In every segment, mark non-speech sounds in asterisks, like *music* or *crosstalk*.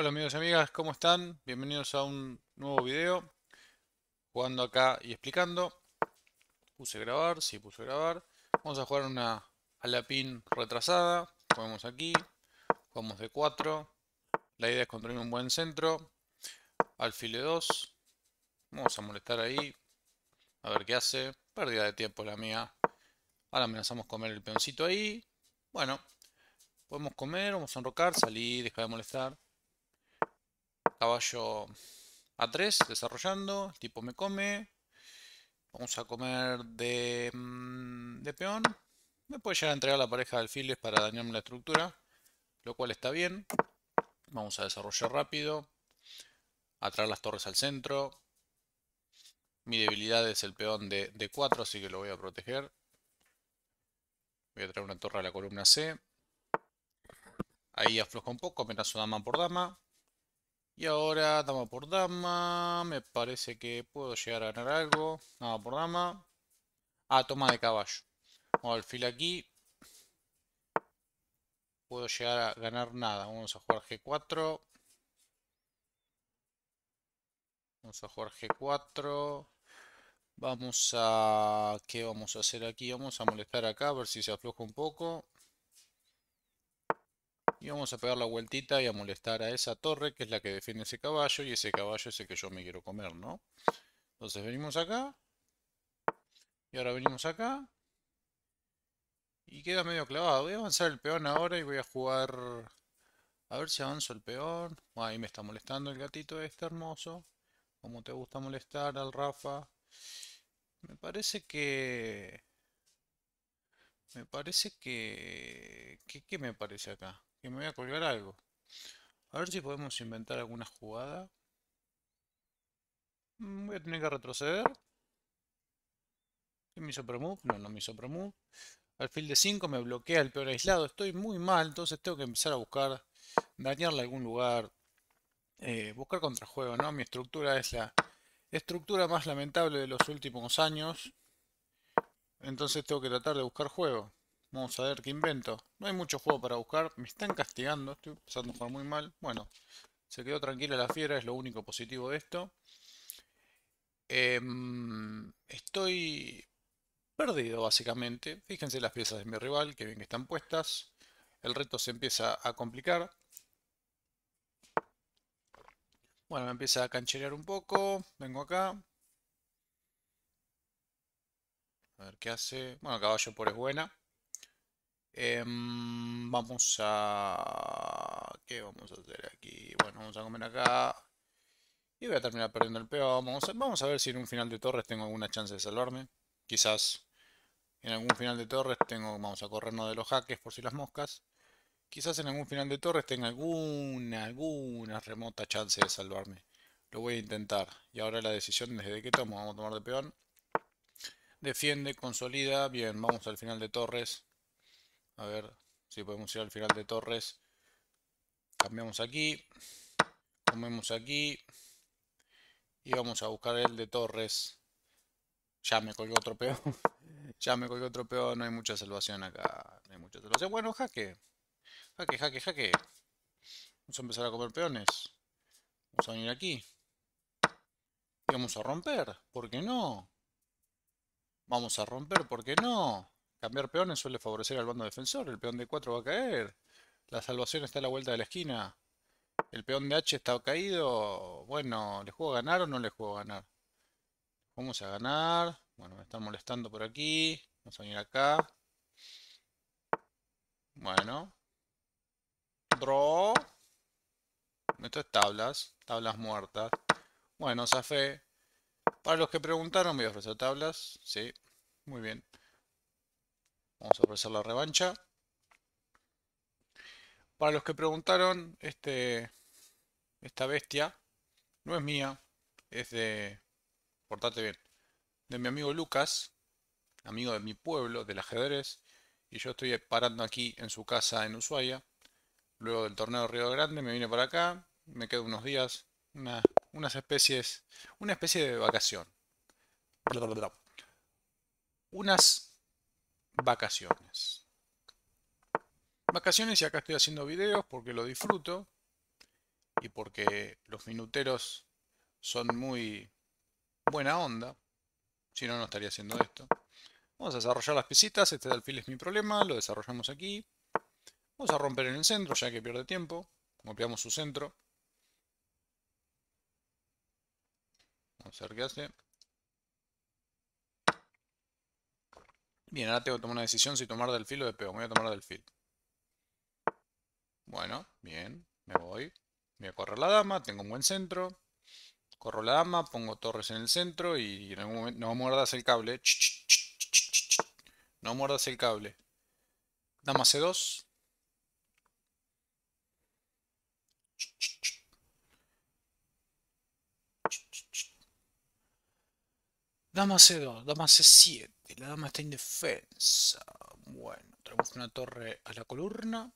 Hola amigos y amigas, ¿cómo están? Bienvenidos a un nuevo video Jugando acá y explicando Puse grabar, sí puse grabar Vamos a jugar una alapín retrasada Jugamos aquí Jugamos de 4 La idea es construir un buen centro Alfile 2 Vamos a molestar ahí A ver qué hace Pérdida de tiempo la mía Ahora amenazamos comer el peoncito ahí Bueno Podemos comer, vamos a enrocar, salir, dejar de molestar Caballo A3 desarrollando. El tipo me come. Vamos a comer mm, de, peón. Me puede llegar a entregar la pareja de alfiles para dañarme la estructura. Lo cual está bien. Vamos a desarrollar rápido. Atraer las torres al centro. Mi debilidad es el peón de, de 4, así que lo voy a proteger. Voy a traer una torre a la columna C. Ahí afloja un poco, amenazo dama por dama. Y ahora dama por dama. Me parece que puedo llegar a ganar algo. Dama por dama. Ah, toma de caballo. Vamos fil aquí. Puedo llegar a ganar nada. Vamos a jugar G4. Vamos a jugar G4. Vamos a... ¿Qué vamos a hacer aquí? Vamos a molestar acá, a ver si se afloja un poco. Y vamos a pegar la vueltita y a molestar a esa torre que es la que defiende ese caballo. Y ese caballo es el que yo me quiero comer, ¿no? Entonces venimos acá. Y ahora venimos acá. Y queda medio clavado. Voy a avanzar el peón ahora y voy a jugar... A ver si avanzo el peón. Ah, ahí me está molestando el gatito este hermoso. Como te gusta molestar al Rafa. Me parece que... Me parece que... qué me parece acá? Y me voy a colgar algo. A ver si podemos inventar alguna jugada. Mm, voy a tener que retroceder. ¿Qué me hizo promove? No, no me hizo Al Alfil de 5 me bloquea el peor aislado. Estoy muy mal, entonces tengo que empezar a buscar dañarle algún lugar. Eh, buscar contrajuego, ¿no? Mi estructura es la estructura más lamentable de los últimos años. Entonces tengo que tratar de buscar juego. Vamos a ver qué invento. No hay mucho juego para buscar. Me están castigando. Estoy empezando a jugar muy mal. Bueno, se quedó tranquila la fiera. Es lo único positivo de esto. Em, estoy perdido, básicamente. Fíjense las piezas de mi rival. Que bien que están puestas. El reto se empieza a complicar. Bueno, me empieza a cancherear un poco. Vengo acá. A ver qué hace. Bueno, caballo por es buena. Em, vamos a... ¿Qué vamos a hacer aquí? Bueno, vamos a comer acá. Y voy a terminar perdiendo el peón. Vamos a, vamos a ver si en un final de torres tengo alguna chance de salvarme. Quizás en algún final de torres tengo... Vamos a corrernos de los jaques por si las moscas. Quizás en algún final de torres tenga alguna, alguna remota chance de salvarme. Lo voy a intentar. Y ahora la decisión desde que tomo. Vamos a tomar de peón. Defiende, consolida. Bien, vamos al final de torres. A ver si podemos ir al final de Torres. Cambiamos aquí. Comemos aquí. Y vamos a buscar el de Torres. Ya me colgó otro peón. *laughs* ya me colgó otro peón. No hay mucha salvación acá. No hay mucha salvación. Bueno, jaque. Jaque, jaque, jaque. Vamos a empezar a comer peones. Vamos a venir aquí. Y vamos a romper. ¿Por qué no? Vamos a romper. ¿Por qué no? Cambiar peones suele favorecer al bando defensor. El peón de 4 va a caer. La salvación está a la vuelta de la esquina. El peón de H está caído. Bueno, ¿le juego a ganar o no le juego a ganar? Vamos a ganar. Bueno, me están molestando por aquí. Vamos a venir acá. Bueno. Draw. Esto es tablas. Tablas muertas. Bueno, Zafé. Para los que preguntaron, voy a ofrecer tablas. Sí, muy bien. Vamos a ofrecer la revancha. Para los que preguntaron, este, esta bestia no es mía, es de, portate bien, de mi amigo Lucas, amigo de mi pueblo, del ajedrez, y yo estoy parando aquí en su casa en Ushuaia. Luego del torneo de Río Grande me vine para acá, me quedo unos días, unas especies, una especie de vacación. Unas vacaciones. Vacaciones y acá estoy haciendo videos porque lo disfruto y porque los minuteros son muy buena onda. Si no, no estaría haciendo esto. Vamos a desarrollar las piecitas. Este alfil es mi problema. Lo desarrollamos aquí. Vamos a romper en el centro, ya que pierde tiempo. Mopiamos su centro. Vamos a ver qué hace. Bien, ahora tengo que tomar una decisión si tomar del filo o de peón. Voy a tomar del fil. Bueno, bien, me voy. Voy a correr la dama, tengo un buen centro. Corro la dama, pongo torres en el centro y en algún momento... No muerdas el cable. No muerdas el cable. Dama C2. Dama C2, dama C7. La dama está indefensa. Bueno, traemos una torre a la columna.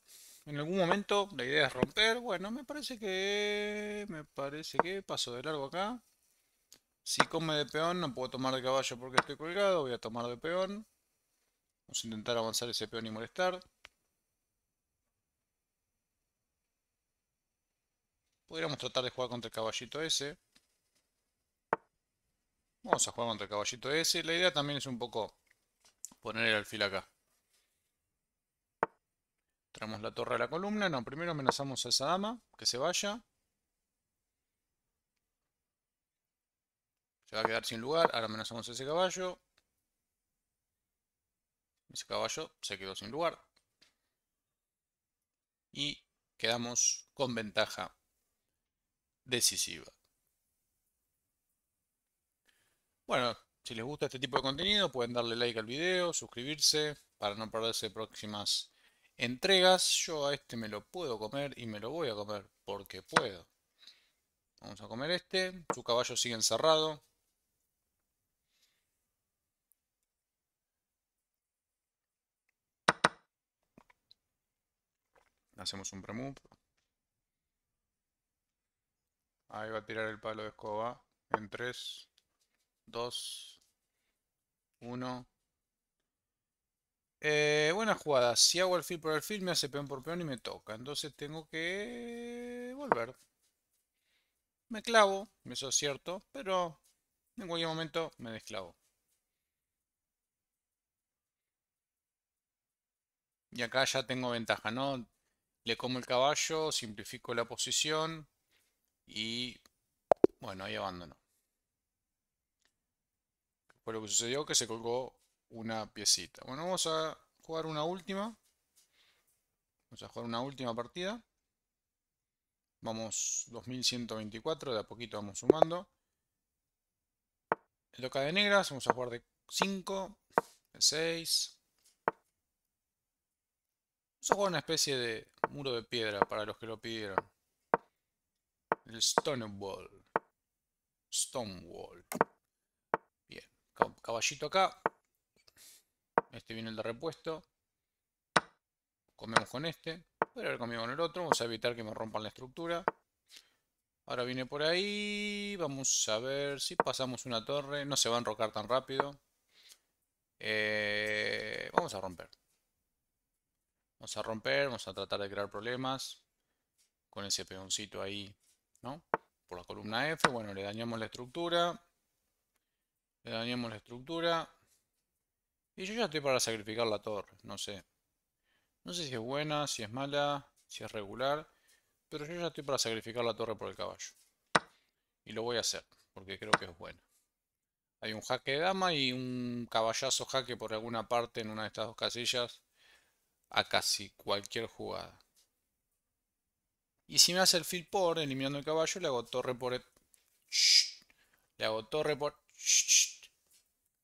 En algún momento la idea es romper. Bueno, me parece que... Me parece que paso de largo acá. Si come de peón, no puedo tomar de caballo porque estoy colgado. Voy a tomar de peón. Vamos a intentar avanzar ese peón y molestar. Podríamos tratar de jugar contra el caballito ese. Vamos a jugar contra el caballito ese. La idea también es un poco poner el alfil acá. Traemos la torre a la columna. No, primero amenazamos a esa dama, que se vaya. Se va a quedar sin lugar. Ahora amenazamos a ese caballo. Ese caballo se quedó sin lugar. Y quedamos con ventaja decisiva. Bueno, si les gusta este tipo de contenido pueden darle like al video, suscribirse para no perderse próximas entregas. Yo a este me lo puedo comer y me lo voy a comer porque puedo. Vamos a comer este. Su caballo sigue encerrado. Hacemos un premove. Ahí va a tirar el palo de escoba en 3, Dos, 1. Buenas eh, buena Si hago el alfil por alfil, me hace peón por peón y me toca. Entonces tengo que volver. Me clavo, eso es cierto, pero en cualquier momento me desclavo. Y acá ya tengo ventaja, ¿no? Le como el caballo, simplifico la posición y bueno, ahí abandono. Fue lo que sucedió, que se colgó una piecita. Bueno, vamos a jugar una última. Vamos a jugar una última partida. Vamos 2124, de a poquito vamos sumando. Loca de negras, vamos a jugar de 5, de 6. Vamos a jugar una especie de muro de piedra para los que lo pidieron. El Stonewall. Stonewall caballito acá. Este viene el de repuesto. Comemos con este. Voy a haber comido con el otro. Vamos a evitar que me rompan la estructura. Ahora viene por ahí. Vamos a ver si pasamos una torre. No se va a enrocar tan rápido. Eh, vamos a romper. Vamos a romper. Vamos a tratar de crear problemas. Con ese peoncito ahí. ¿No? Por la columna F. Bueno, le dañamos la estructura. Le dañamos la estructura. Y yo ya estoy para sacrificar la torre, no sé. No sé si es buena, si es mala, si es regular. Pero yo ya estoy para sacrificar la torre por el caballo. Y lo voy a hacer, porque creo que es buena. Hay un jaque de dama y un caballazo jaque por alguna parte en una de estas dos casillas. A casi cualquier jugada. Y si me hace el fill por, eliminando el caballo, le hago torre por... Le hago torre por...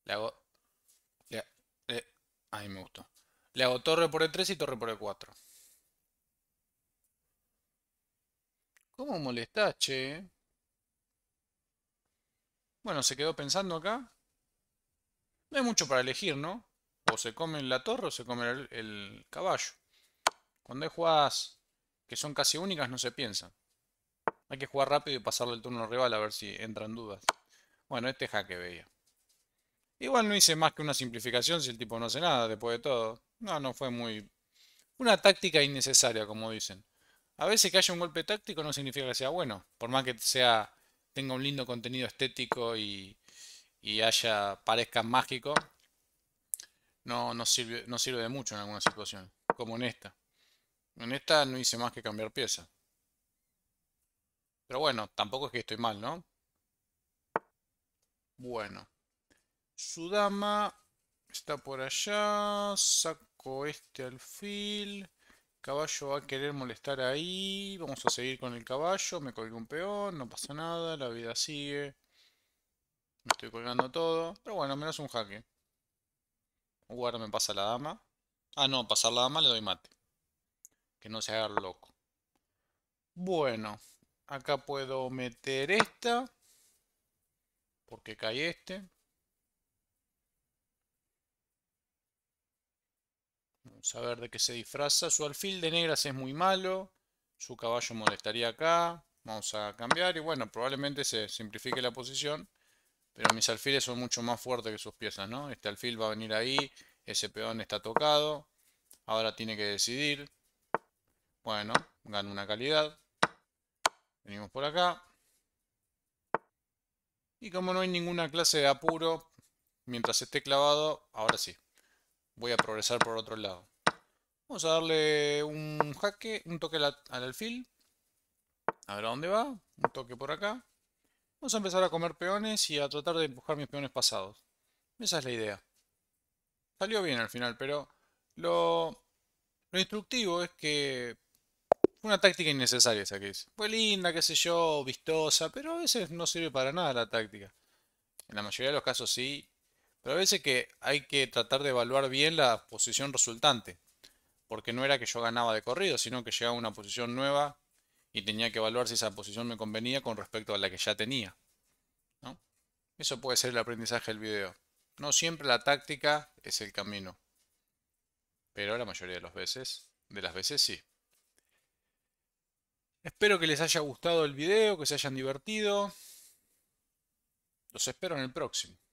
Le hago... Le, me gustó. Le hago torre por el 3 y torre por el 4 ¿Cómo molesta, che? Bueno, se quedó pensando acá. No hay mucho para elegir, ¿no? O se come la torre o se come el, caballo. Cuando hay jugadas que son casi únicas, no se piensan. Hay que jugar rápido y pasarle el turno al rival a ver si entran dudas. Bueno, este jaque veía. Igual no hice más que una simplificación si el tipo no hace nada después de todo. No, no fue muy... Una táctica innecesaria, como dicen. A veces que haya un golpe táctico no significa que sea bueno. Por más que sea tenga un lindo contenido estético y, y haya parezca mágico, no, no, sirve, no sirve de mucho en alguna situación, como en esta. En esta no hice más que cambiar pieza. Pero bueno, tampoco es que estoy mal, ¿no? Bueno. Su dama está por allá. Saco este alfil. Caballo va a querer molestar ahí. Vamos a seguir con el caballo. Me colgué un peón. No pasa nada. La vida sigue. Me estoy colgando todo. Pero bueno, menos un jaque. Guarda me pasa la dama. Ah, no. Pasar la dama le doy mate. Que no se haga loco. Bueno. Acá puedo meter esta porque cae este. Vamos a ver de qué se disfraza. Su alfil de negras es muy malo. Su caballo molestaría acá. Vamos a cambiar y bueno, probablemente se simplifique la posición. Pero mis alfiles son mucho más fuertes que sus piezas, ¿no? Este alfil va a venir ahí. Ese peón está tocado. Ahora tiene que decidir. Bueno, gano una calidad. Venimos por acá. Y como no hay ninguna clase de apuro, mientras esté clavado, ahora sí, voy a progresar por otro lado. Vamos a darle un jaque, un toque al alfil. A ver a dónde va, un toque por acá. Vamos a empezar a comer peones y a tratar de empujar mis peones pasados. Esa es la idea. Salió bien al final, pero lo, lo instructivo es que una táctica innecesaria esa que dice Fue linda, qué sé yo, vistosa, pero a veces no sirve para nada la táctica. En la mayoría de los casos sí, pero a veces que hay que tratar de evaluar bien la posición resultante. Porque no era que yo ganaba de corrido, sino que llegaba a una posición nueva y tenía que evaluar si esa posición me convenía con respecto a la que ya tenía. Eso puede ser el aprendizaje del video. No siempre la táctica es el camino. Pero la mayoría de las veces, de las veces sí. Espero que les haya gustado el video, que se hayan divertido. Los espero en el próximo.